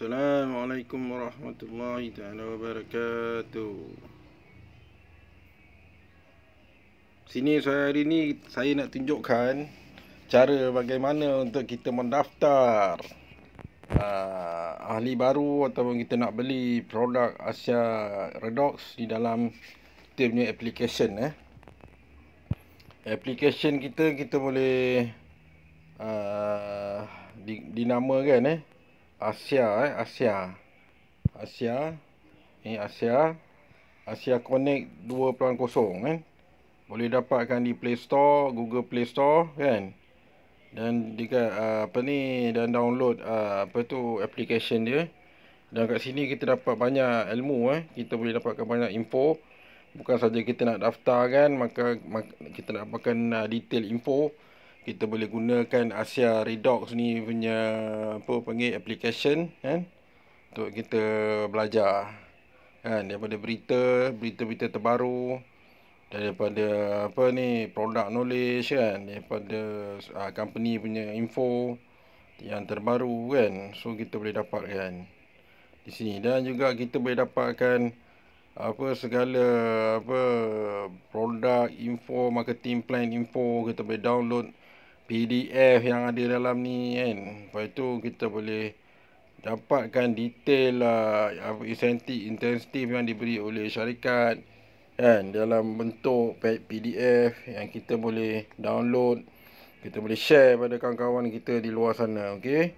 Assalamualaikum warahmatullahi taala wabarakatuh. Sini saya hari ini saya nak tunjukkan cara bagaimana untuk kita mendaftar uh, ahli baru ataupun kita nak beli produk Asia Redox di dalam kita punya application eh. Application kita kita boleh uh, dinamakan eh Asia eh, Asia. Asia. Ini eh, Asia. Asia Connect 2.0 kan. Eh. Boleh dapatkan di Play Store, Google Play Store kan. Dan jika uh, ah, apa ni dan download uh, apa tu application dia. Dan kat sini kita dapat banyak ilmu eh. Kita boleh dapatkan banyak info. Bukan saja kita nak daftar kan, maka, maka kita nak dapatkan uh, detail info kita boleh gunakan Asia Redox ni punya apa panggil application kan untuk kita belajar kan daripada berita berita-berita terbaru daripada apa ni produk knowledge kan daripada uh, company punya info yang terbaru kan so kita boleh dapatkan di sini dan juga kita boleh dapatkan apa segala apa produk info marketing plan info kita boleh download PDF yang ada dalam ni kan. Lepas tu kita boleh dapatkan detail lah, apa uh, insentif intensif yang diberi oleh syarikat kan dalam bentuk PDF yang kita boleh download kita boleh share pada kawan-kawan kita di luar sana okey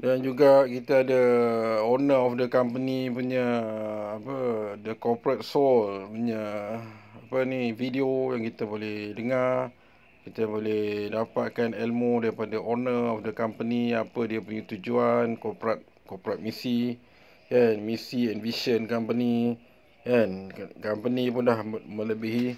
dan juga kita ada owner of the company punya apa the corporate soul punya apa ni video yang kita boleh dengar kita boleh dapatkan ilmu daripada owner of the company apa dia punya tujuan corporate corporate misi kan misi and vision company kan company pun dah melebihi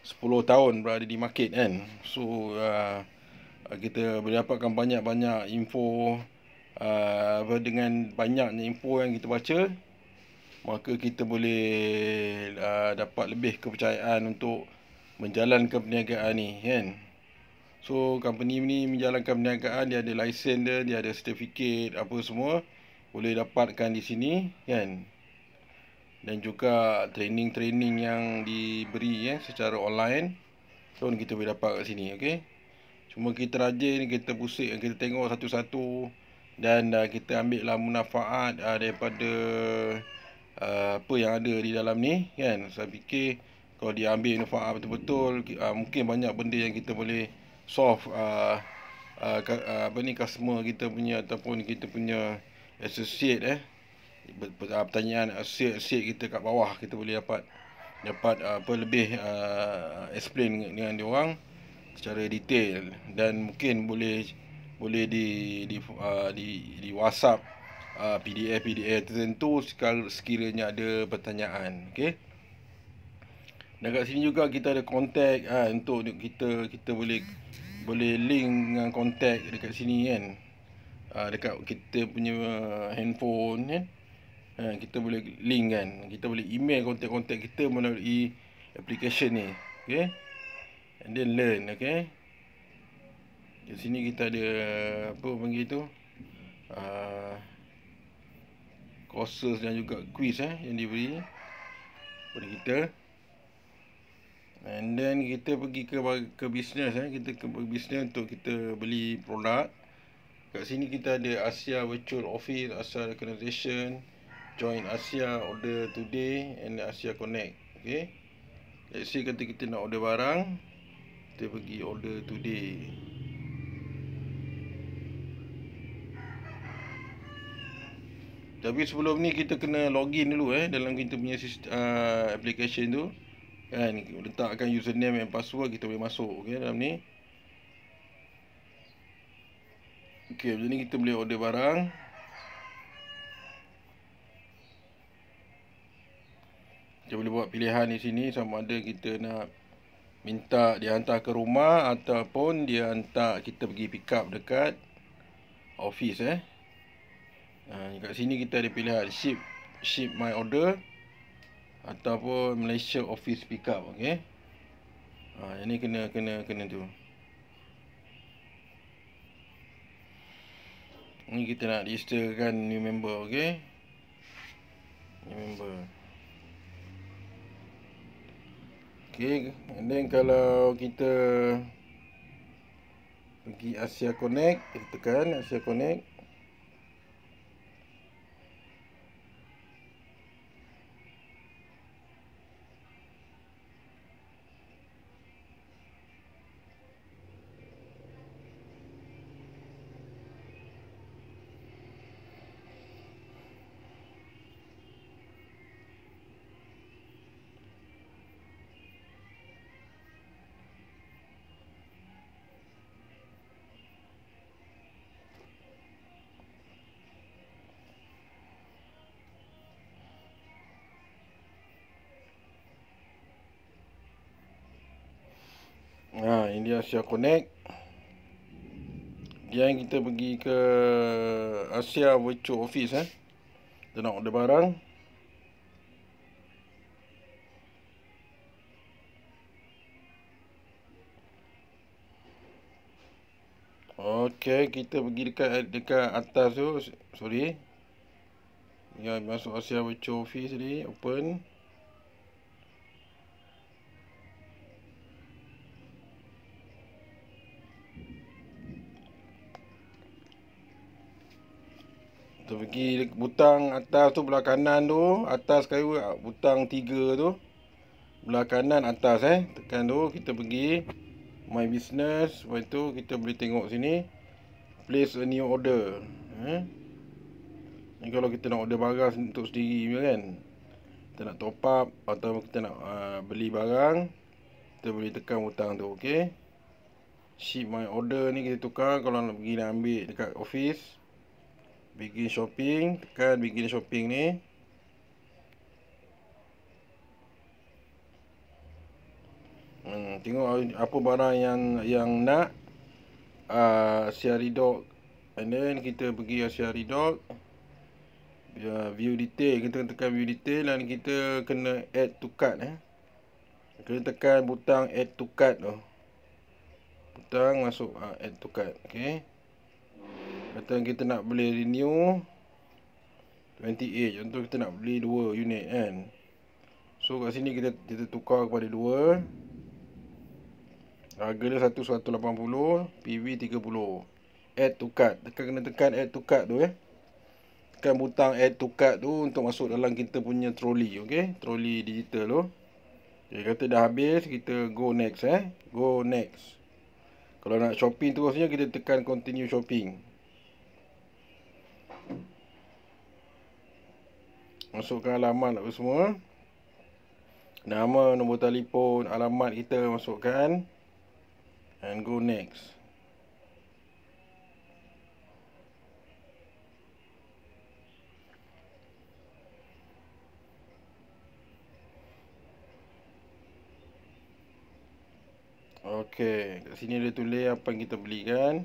10 tahun berada di market kan so uh, kita boleh dapatkan banyak-banyak info uh, dengan banyaknya info yang kita baca maka kita boleh uh, dapat lebih kepercayaan untuk menjalankan perniagaan ni kan so company ni menjalankan perniagaan dia ada lesen dia dia ada sertifikat apa semua boleh dapatkan di sini kan dan juga training-training yang diberi ya eh, secara online so kita boleh dapat kat sini okey cuma kita rajin kita pusik kita tengok satu-satu dan uh, kita ambil lah manfaat uh, daripada uh, apa yang ada di dalam ni kan saya fikir kalau dia ambil manfaat betul-betul uh, mungkin banyak benda yang kita boleh solve uh, uh, apa ni customer kita punya ataupun kita punya associate eh pertanyaan associate kita kat bawah kita boleh dapat dapat uh, apa lebih uh, explain dengan dia orang secara detail dan mungkin boleh boleh di di uh, di, di WhatsApp uh, PDF PDF tertentu sekiranya ada pertanyaan okay? Dan kat sini juga kita ada kontak ha, untuk kita kita boleh boleh link dengan kontak dekat sini kan. Ha, dekat kita punya handphone kan. Ha, kita boleh link kan. Kita boleh email kontak-kontak kita melalui application ni. Okay. And then learn. Okay. Di sini kita ada apa panggil tu? Ah courses dan juga quiz eh yang diberi oleh kita and then kita pergi ke ke business eh kita ke bisnes untuk kita beli produk kat sini kita ada Asia Virtual Office Asia Recognition join Asia order today and Asia Connect Okay? let's say kata kita nak order barang kita pergi order today tapi sebelum ni kita kena login dulu eh dalam kita punya uh, application tu kan letakkan username and password kita boleh masuk okey dalam ni okey jadi ni kita boleh order barang kita boleh buat pilihan di sini sama ada kita nak minta dia hantar ke rumah ataupun dia hantar kita pergi pick up dekat office eh ha, kat sini kita ada pilihan ship ship my order ataupun Malaysia office pickup okey ha ah, yang ni kena kena kena tu ni kita nak registerkan new member okey new member okey then kalau kita pergi Asia Connect kita tekan Asia Connect Ha, ini Asia Connect. Dia yang kita pergi ke Asia Virtual Office eh. Kita nak order barang. Okey, kita pergi dekat dekat atas tu. Sorry. Ya, masuk Asia Virtual Office ni, open. tu pergi butang atas tu belah kanan tu atas kayu butang tiga tu belah kanan atas eh tekan tu kita pergi my business lepas tu kita boleh tengok sini place a new order eh? ni kalau kita nak order barang untuk sendiri kan kita nak top up atau kita nak uh, beli barang kita boleh tekan butang tu ok ship my order ni kita tukar kalau nak pergi nak ambil dekat office begin shopping tekan begin shopping ni hmm, tengok apa barang yang yang nak Asia ah, uh, Redog and then kita pergi Asia Redog yeah, view detail kita tekan view detail dan kita kena add to cart eh. kena tekan butang add to cart tu butang masuk uh, add to cart okay Contoh kita nak beli renew 28 Contoh kita nak beli 2 unit kan So kat sini kita kita tukar kepada 2 Harga dia 1180 PV 30 Add to card Tekan kena tekan add to card tu ya eh? Tekan butang add to card tu Untuk masuk dalam kita punya trolley okay? Trolley digital tu Okay, kata dah habis, kita go next eh. Go next. Kalau nak shopping terusnya, kita tekan continue shopping. masukkan alamat apa semua nama nombor telefon alamat kita masukkan and go next Okey, kat sini dia tulis apa yang kita belikan.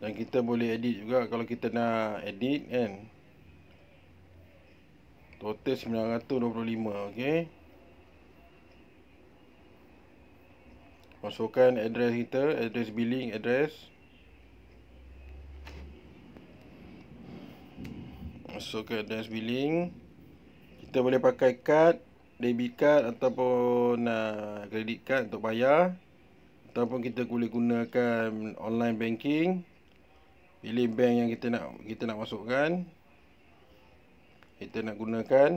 Dan kita boleh edit juga kalau kita nak edit kan. Total 925 okey. Masukkan address kita, address billing, address. Masukkan address billing. Kita boleh pakai kad debit card ataupun ah, kredit uh, card untuk bayar. Ataupun kita boleh gunakan online banking. Pilih bank yang kita nak kita nak masukkan kita nak gunakan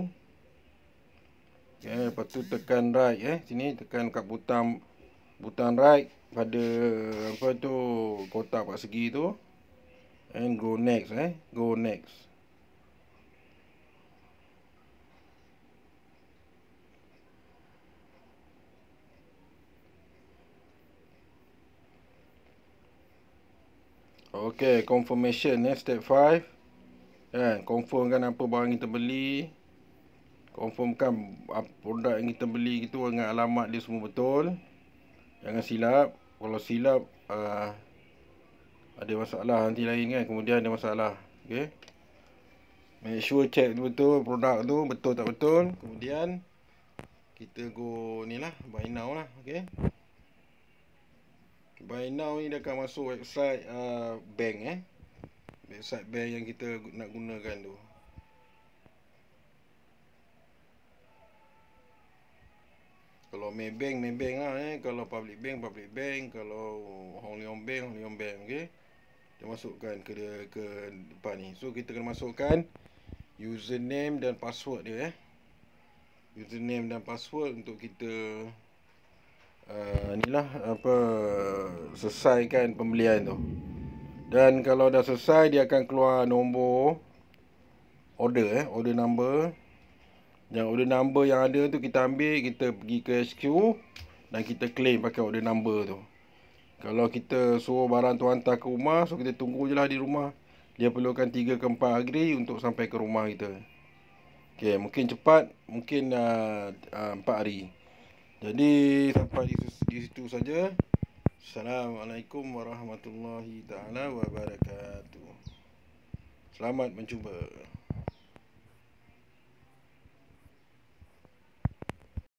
ya eh, okay, lepas tu tekan right eh sini tekan kat butang butang right pada apa tu kotak kat segi tu and go next eh go next Okay, confirmation eh, step five kan confirmkan apa barang kita beli confirmkan produk yang kita beli itu dengan alamat dia semua betul jangan silap kalau silap uh, ada masalah nanti lain kan kemudian ada masalah okay? make sure check tu betul produk tu betul tak betul kemudian kita go ni lah buy now lah okay? buy now ni dia akan masuk website uh, bank eh website bank yang kita nak gunakan tu kalau Maybank, Maybank lah eh kalau Public Bank, Public Bank kalau Hong Leong Bank, Hong Leong Bank okay? dia masukkan ke, dia, ke depan ni so kita kena masukkan username dan password dia eh username dan password untuk kita uh, inilah apa selesaikan pembelian tu dan kalau dah selesai dia akan keluar nombor order eh order number. Yang order number yang ada tu kita ambil kita pergi ke SQ dan kita claim pakai order number tu. Kalau kita suruh barang tu hantar ke rumah so kita tunggu je lah di rumah. Dia perlukan 3 ke 4 hari untuk sampai ke rumah kita. Okay, mungkin cepat, mungkin uh, uh, 4 hari. Jadi sampai di situ saja. Assalamualaikum warahmatullahi taala wabarakatuh. Selamat mencuba.